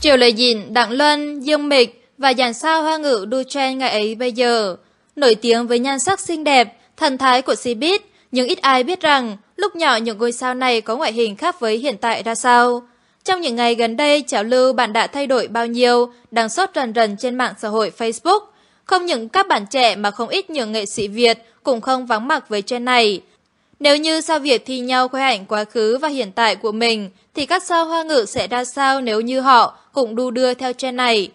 Triệu Lệ Dịn, Đặng Luân, Dương Mịch và dàn sao hoa ngữ đu trend ngày ấy bây giờ. Nổi tiếng với nhan sắc xinh đẹp, thần thái của bít. nhưng ít ai biết rằng lúc nhỏ những ngôi sao này có ngoại hình khác với hiện tại ra sao. Trong những ngày gần đây, trào lưu bạn đã thay đổi bao nhiêu, đang sốt rần rần trên mạng xã hội Facebook. Không những các bạn trẻ mà không ít những nghệ sĩ Việt cũng không vắng mặt với trend này, nếu như sao Việt thi nhau khoe ảnh quá khứ và hiện tại của mình, thì các sao hoa ngự sẽ ra sao nếu như họ cũng đu đưa theo trend này.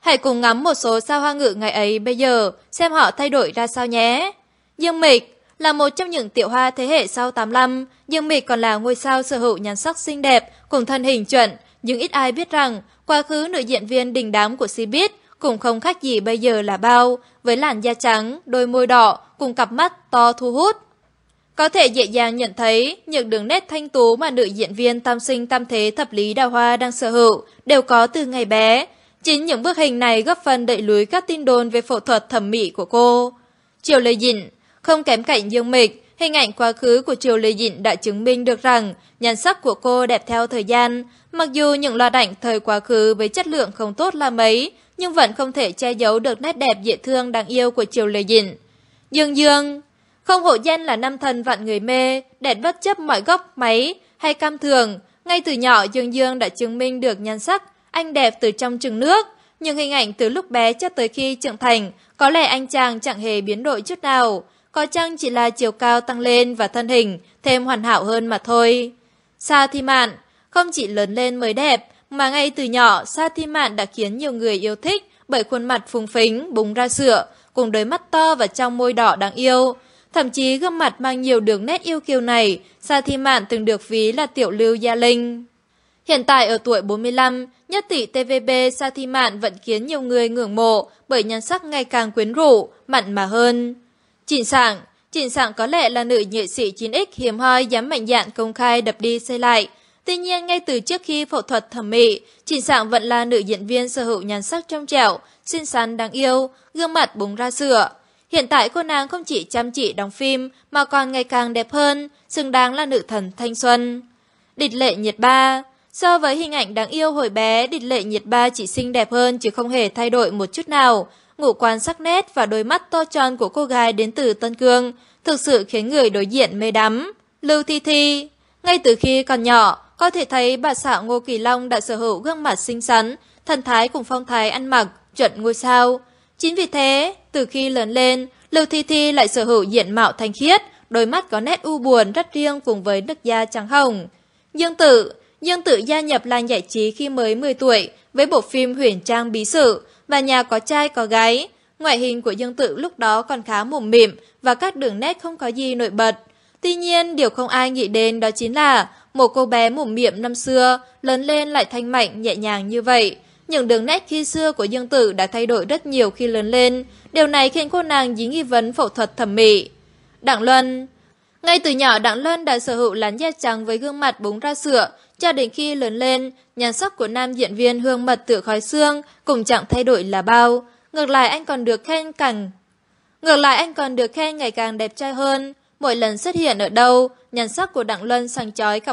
Hãy cùng ngắm một số sao hoa ngự ngày ấy bây giờ, xem họ thay đổi ra sao nhé. Dương Mịch là một trong những tiểu hoa thế hệ sau 85, Dương Mịch còn là ngôi sao sở hữu nhan sắc xinh đẹp cùng thân hình chuẩn, nhưng ít ai biết rằng quá khứ nữ diễn viên đình đám của Cbiz cũng không khác gì bây giờ là bao, với làn da trắng, đôi môi đỏ cùng cặp mắt to thu hút. Có thể dễ dàng nhận thấy những đường nét thanh tú mà nữ diễn viên tam sinh tam thế thập lý đào hoa đang sở hữu đều có từ ngày bé. Chính những bức hình này góp phần đẩy lùi các tin đồn về phẫu thuật thẩm mỹ của cô. Triều Lê Dịn Không kém cạnh Dương Mịch, hình ảnh quá khứ của Triều Lê Dịn đã chứng minh được rằng nhan sắc của cô đẹp theo thời gian. Mặc dù những loạt ảnh thời quá khứ với chất lượng không tốt là mấy, nhưng vẫn không thể che giấu được nét đẹp dễ thương đáng yêu của Triều Lê Dịn. Dương Dương không hổ danh là nam thần vạn người mê, đẹp bất chấp mọi góc máy hay cam thường. Ngay từ nhỏ Dương Dương đã chứng minh được nhan sắc, anh đẹp từ trong trừng nước. Nhưng hình ảnh từ lúc bé cho tới khi trưởng thành, có lẽ anh chàng chẳng hề biến đổi chút nào. Có chăng chỉ là chiều cao tăng lên và thân hình thêm hoàn hảo hơn mà thôi. Sa Thi Mạn không chỉ lớn lên mới đẹp, mà ngay từ nhỏ Sa Thi Mạn đã khiến nhiều người yêu thích bởi khuôn mặt phùng phính, búng ra sữa, cùng đôi mắt to và trong môi đỏ đáng yêu. Thậm chí gương mặt mang nhiều đường nét yêu kiều này, Sa Thi Mạn từng được ví là tiểu lưu Gia Linh. Hiện tại ở tuổi 45, nhất tỷ TVB Sa Thi Mạn vẫn khiến nhiều người ngưỡng mộ bởi nhan sắc ngày càng quyến rũ, mặn mà hơn. Chỉnh sảng Chỉnh sảng có lẽ là nữ nghệ sĩ 9X hiếm hoi dám mạnh dạn công khai đập đi xây lại. Tuy nhiên, ngay từ trước khi phẫu thuật thẩm mỹ, Chỉnh sảng vẫn là nữ diễn viên sở hữu nhan sắc trong trẻo, xinh xắn đáng yêu, gương mặt búng ra sửa. Hiện tại cô nàng không chỉ chăm chỉ đóng phim mà còn ngày càng đẹp hơn, xứng đáng là nữ thần thanh xuân. Địch lệ nhiệt ba So với hình ảnh đáng yêu hồi bé, địch lệ nhiệt ba chỉ xinh đẹp hơn chứ không hề thay đổi một chút nào. Ngũ quan sắc nét và đôi mắt to tròn của cô gái đến từ Tân Cương thực sự khiến người đối diện mê đắm. Lưu Thi Thi Ngay từ khi còn nhỏ, có thể thấy bà xã Ngô Kỳ Long đã sở hữu gương mặt xinh xắn, thần thái cùng phong thái ăn mặc, chuẩn ngôi sao. Chính vì thế, từ khi lớn lên, Lưu Thi Thi lại sở hữu diện mạo thanh khiết, đôi mắt có nét u buồn rất riêng cùng với nước da trắng hồng. Dương Tử Dương Tử gia nhập làng giải trí khi mới 10 tuổi với bộ phim Huyền Trang Bí Sử và nhà có trai có gái. Ngoại hình của Dương Tử lúc đó còn khá mồm mỉm và các đường nét không có gì nổi bật. Tuy nhiên, điều không ai nghĩ đến đó chính là một cô bé mồm miệng năm xưa lớn lên lại thanh mạnh nhẹ nhàng như vậy. Những đường nét khi xưa của Dương Tử đã thay đổi rất nhiều khi lớn lên, điều này khiến cô nàng dí nghi vấn phẫu thuật thẩm mỹ. Đặng Luân Ngay từ nhỏ Đặng Luân đã sở hữu làn da trắng với gương mặt búng ra sữa, cho đến khi lớn lên, nhan sắc của nam diễn viên hương mật tựa khói xương cũng chẳng thay đổi là bao. Ngược lại anh còn được khen càng Ngược lại anh còn được khen ngày càng đẹp trai hơn. Mỗi lần xuất hiện ở đâu, nhan sắc của Đặng Luân sang chói cả